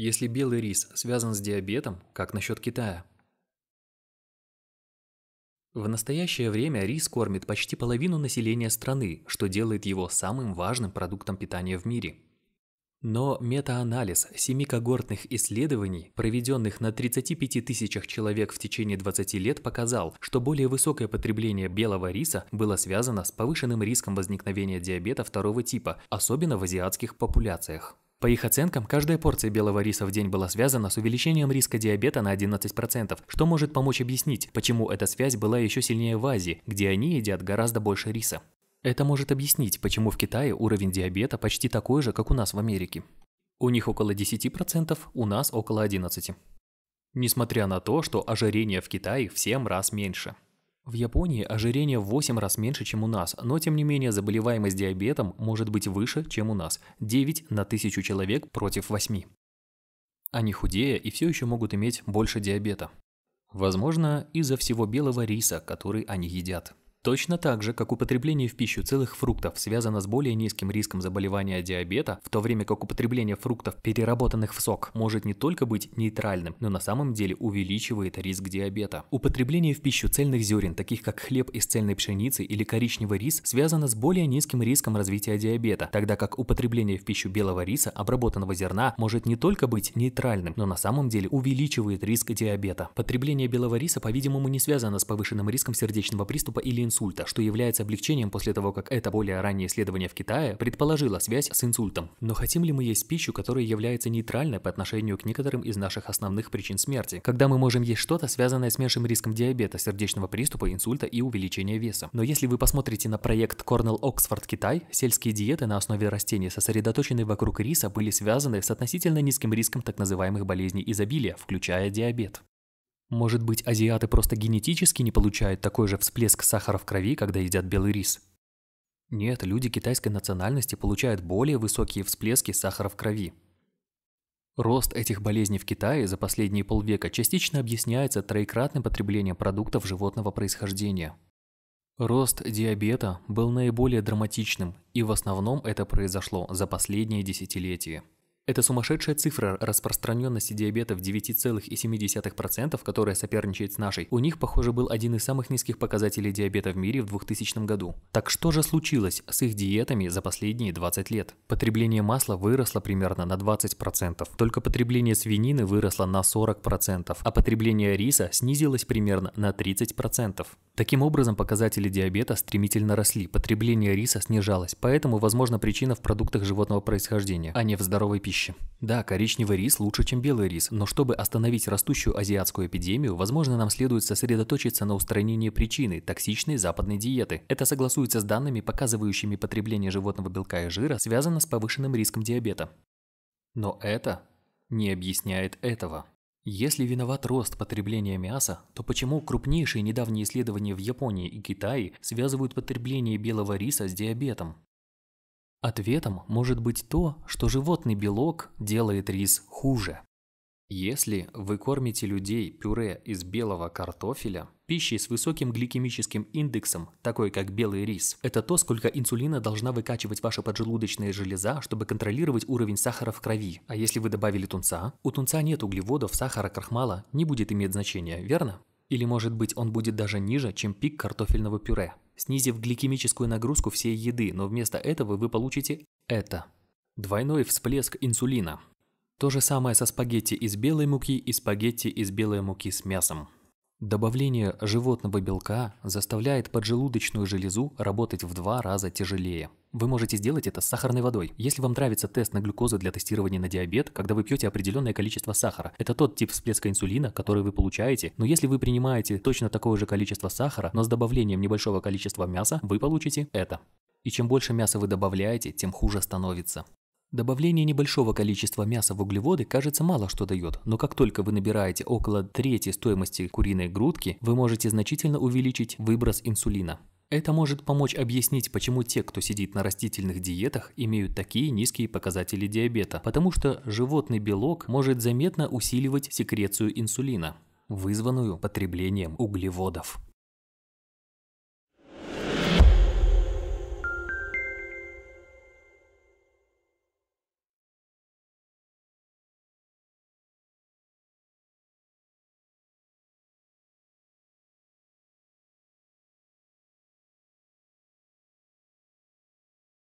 Если белый рис связан с диабетом, как насчет Китая? В настоящее время рис кормит почти половину населения страны, что делает его самым важным продуктом питания в мире. Но метаанализ семи когортных исследований, проведенных на 35 тысячах человек в течение 20 лет, показал, что более высокое потребление белого риса было связано с повышенным риском возникновения диабета второго типа, особенно в азиатских популяциях. По их оценкам, каждая порция белого риса в день была связана с увеличением риска диабета на 11%, что может помочь объяснить, почему эта связь была еще сильнее в Азии, где они едят гораздо больше риса. Это может объяснить, почему в Китае уровень диабета почти такой же, как у нас в Америке. У них около 10%, у нас около 11%. Несмотря на то, что ожирение в Китае в 7 раз меньше. В Японии ожирение в 8 раз меньше, чем у нас, но тем не менее заболеваемость диабетом может быть выше, чем у нас – 9 на 1000 человек против 8. Они худее и все еще могут иметь больше диабета. Возможно, из-за всего белого риса, который они едят. Точно так же, как употребление в пищу целых фруктов связано с более низким риском заболевания диабета, в то время как употребление фруктов, переработанных в сок, может не только быть нейтральным, но на самом деле увеличивает риск диабета. Употребление в пищу цельных зерен, таких как хлеб из цельной пшеницы или коричневый рис, связано с более низким риском развития диабета, тогда как употребление в пищу белого риса, обработанного зерна, может не только быть нейтральным, но на самом деле увеличивает риск диабета. Потребление белого риса, по-видимому, не связано с повышенным риском сердечного приступа или инсульта, что является облегчением после того, как это более раннее исследование в Китае предположило связь с инсультом. Но хотим ли мы есть пищу, которая является нейтральной по отношению к некоторым из наших основных причин смерти, когда мы можем есть что-то, связанное с меньшим риском диабета, сердечного приступа, инсульта и увеличения веса? Но если вы посмотрите на проект Cornell Oxford Китай, сельские диеты на основе растений, сосредоточенные вокруг риса, были связаны с относительно низким риском так называемых болезней изобилия, включая диабет. Может быть, азиаты просто генетически не получают такой же всплеск сахара в крови, когда едят белый рис? Нет, люди китайской национальности получают более высокие всплески сахара в крови. Рост этих болезней в Китае за последние полвека частично объясняется троекратным потреблением продуктов животного происхождения. Рост диабета был наиболее драматичным, и в основном это произошло за последние десятилетия. Это сумасшедшая цифра распространенности диабета в 9,7%, которая соперничает с нашей. У них, похоже, был один из самых низких показателей диабета в мире в 2000 году. Так что же случилось с их диетами за последние 20 лет? Потребление масла выросло примерно на 20%, только потребление свинины выросло на 40%, а потребление риса снизилось примерно на 30%. Таким образом, показатели диабета стремительно росли, потребление риса снижалось, поэтому, возможно, причина в продуктах животного происхождения, а не в здоровой пище пищи. Да, коричневый рис лучше, чем белый рис, но чтобы остановить растущую азиатскую эпидемию, возможно, нам следует сосредоточиться на устранении причины токсичной западной диеты. Это согласуется с данными, показывающими потребление животного белка и жира связано с повышенным риском диабета. Но это не объясняет этого. Если виноват рост потребления мяса, то почему крупнейшие недавние исследования в Японии и Китае связывают потребление белого риса с диабетом? Ответом может быть то, что животный белок делает рис хуже. Если вы кормите людей пюре из белого картофеля, пищей с высоким гликемическим индексом, такой как белый рис, это то, сколько инсулина должна выкачивать ваша поджелудочная железа, чтобы контролировать уровень сахара в крови. А если вы добавили тунца, у тунца нет углеводов, сахара, крахмала, не будет иметь значения, верно? Или может быть он будет даже ниже, чем пик картофельного пюре снизив гликемическую нагрузку всей еды, но вместо этого вы получите это. Двойной всплеск инсулина. То же самое со спагетти из белой муки и спагетти из белой муки с мясом. Добавление животного белка заставляет поджелудочную железу работать в два раза тяжелее. Вы можете сделать это с сахарной водой. Если вам нравится тест на глюкозу для тестирования на диабет, когда вы пьете определенное количество сахара, это тот тип всплеска инсулина, который вы получаете, но если вы принимаете точно такое же количество сахара, но с добавлением небольшого количества мяса, вы получите это. И чем больше мяса вы добавляете, тем хуже становится. Добавление небольшого количества мяса в углеводы, кажется, мало что дает, но как только вы набираете около трети стоимости куриной грудки, вы можете значительно увеличить выброс инсулина. Это может помочь объяснить, почему те, кто сидит на растительных диетах, имеют такие низкие показатели диабета, потому что животный белок может заметно усиливать секрецию инсулина, вызванную потреблением углеводов.